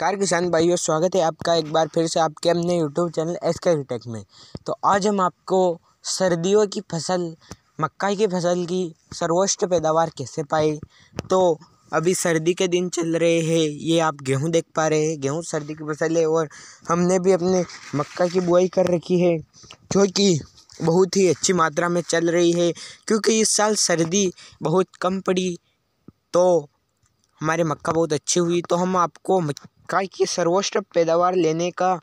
नमस्कार किसान भाइयों स्वागत है आपका एक बार फिर से आपके अपने YouTube channel S K tech में तो आज हम आपको सर्दियों की फसल मक्का की फसल की सर्वोच्च पैदावार कैसे पाए तो अभी सर्दी के दिन चल रहे हैं ये आप गेहूं देख पा रहे हैं गेहूं सर्दी की फसल है और हमने भी अपने मक्का की बुआई कर रखी है जो कि बहुत ही अच्छी मात्रा में चल रही है क्योंकि इस साल सर्दी बहुत कम पड़ी तो हमारे मक्का बहुत अच्छी हुई तो हम आपको मक्का की सर्वोच्च पैदावार लेने का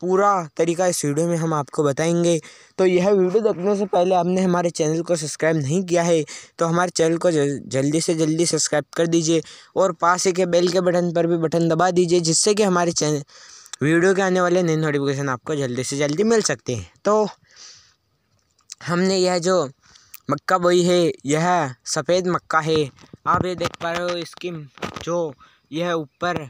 पूरा तरीका इस वीडियो में हम आपको बताएंगे तो यह वीडियो देखने से पहले आपने हमारे चैनल को सब्सक्राइब नहीं किया है तो हमारे चैनल को जल्दी से जल्दी सब्सक्राइब कर दीजिए और पास के बेल के बटन पर भी बटन दबा दीजिए जिससे कि हमारे चैनल वीडियो के आने वाले नए नोटिफिकेशन आपको जल्दी से जल्दी मिल सकते हैं तो हमने यह जो मक्का बोई है यह सफ़ेद मक्का है आप ये देख पा रहे हो इसकी जो यह ऊपर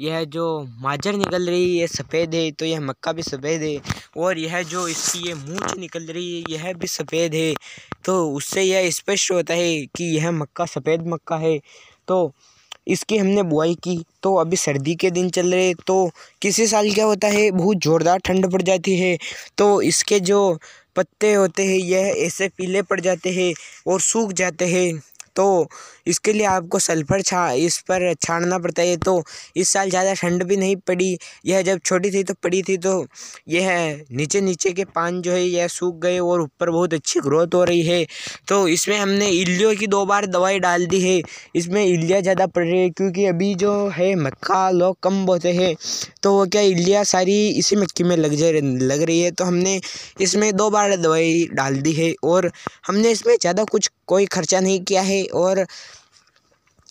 यह जो माजर निकल रही है यह सफ़ेद है तो यह मक्का भी सफ़ेद है और यह जो इसकी ये मूँच निकल रही है यह भी सफ़ेद है तो उससे यह स्पष्ट होता है कि यह मक्का सफ़ेद मक्का है तो इसकी हमने बुआई की तो अभी सर्दी के दिन चल रहे तो किसी साल क्या होता है बहुत ज़ोरदार ठंड पड़ जाती है तो इसके जो पत्ते होते हैं यह ऐसे पीले पड़ जाते हैं और सूख जाते हैं तो इसके लिए आपको सल्फ़र छा इस पर छानना पड़ता है तो इस साल ज़्यादा ठंड भी नहीं पड़ी यह जब छोटी थी तो पड़ी थी तो यह नीचे नीचे के पान जो है यह सूख गए और ऊपर बहुत अच्छी ग्रोथ हो रही है तो इसमें हमने इलियो की दो बार दवाई डाल दी है इसमें इलिया ज़्यादा पड़ रही है क्योंकि अभी जो है मक्का लोग कम बोते हैं तो वो क्या इलिया सारी इसी मक्की में लग जा लग रही है तो हमने इसमें दो बार दवाई डाल दी है और हमने इसमें ज़्यादा कुछ कोई खर्चा नहीं किया है और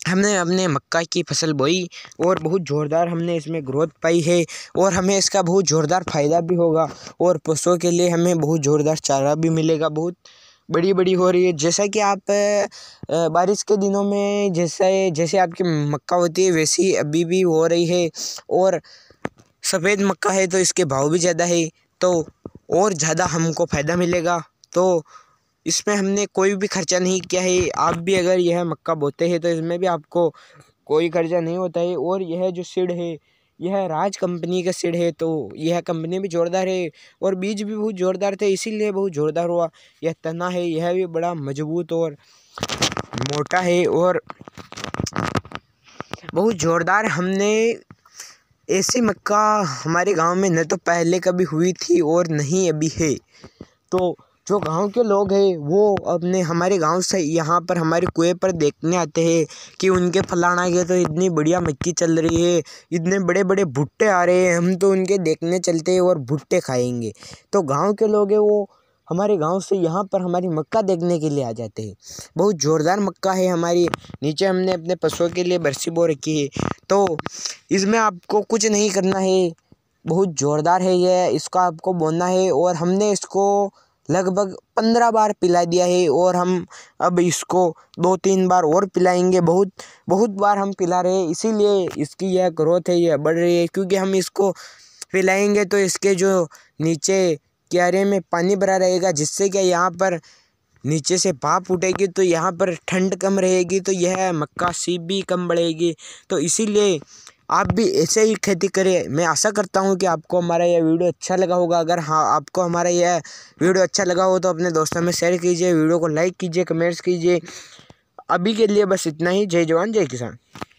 हमने अपने मक्का की फसल बोई और बहुत ज़ोरदार हमने इसमें ग्रोथ पाई है और हमें इसका बहुत ज़ोरदार फ़ायदा भी होगा और पशुओं के लिए हमें बहुत ज़ोरदार चारा भी मिलेगा बहुत बड़ी बड़ी हो रही है जैसा कि आप बारिश के दिनों में जैसा जैसे आपकी मक्का होती है वैसी अभी भी हो रही है और सफ़ेद मक्का है तो इसके भाव भी ज़्यादा है तो और ज़्यादा हमको फ़ायदा मिलेगा तो इसमें हमने कोई भी खर्चा नहीं किया है आप भी अगर यह मक्का बोते हैं तो इसमें भी आपको कोई खर्चा नहीं होता है और यह जो सीड है यह राज कंपनी का सीड है तो यह कंपनी भी जोरदार है और बीज भी बहुत जोरदार थे इसीलिए बहुत जोरदार हुआ यह तना है यह भी बड़ा मजबूत और मोटा है और बहुत जोरदार हमने ऐसी मक्का हमारे गांव में न तो पहले कभी हुई थी और नहीं अभी है तो जो गांव के लोग हैं वो अपने हमारे गांव से यहाँ पर हमारे कुएं पर देखने आते हैं कि उनके फलाना के तो इतनी बढ़िया मक्की चल रही है इतने बड़े बड़े भुट्टे आ रहे हैं हम तो उनके देखने चलते हैं और भुट्टे खाएंगे तो गांव के लोग हैं वो हमारे गांव से यहाँ पर हमारी मक्का देखने के लिए आ जाते हैं बहुत ज़ोरदार मक्का है हमारी नीचे हमने अपने पशुओं के लिए बरसी बो रखी है तो इसमें आपको कुछ नहीं करना है बहुत ज़ोरदार है यह इसका आपको बोना है और हमने इसको लगभग पंद्रह बार पिला दिया है और हम अब इसको दो तीन बार और पिलाएंगे बहुत बहुत बार हम पिला रहे हैं इसीलिए इसकी यह ग्रोथ है यह बढ़ रही है क्योंकि हम इसको पिलाएंगे तो इसके जो नीचे क्यारे में पानी भरा रहेगा जिससे कि यहाँ पर नीचे से भाप उठेगी तो यहाँ पर ठंड कम रहेगी तो यह मक्का सीप भी कम बढ़ेगी तो इसीलिए आप भी ऐसे ही खेती करें मैं आशा करता हूँ कि आपको हमारा यह वीडियो अच्छा लगा होगा अगर हाँ आपको हमारा यह वीडियो अच्छा लगा हो तो अपने दोस्तों में शेयर कीजिए वीडियो को लाइक कीजिए कमेंट्स कीजिए अभी के लिए बस इतना ही जय जवान जय किसान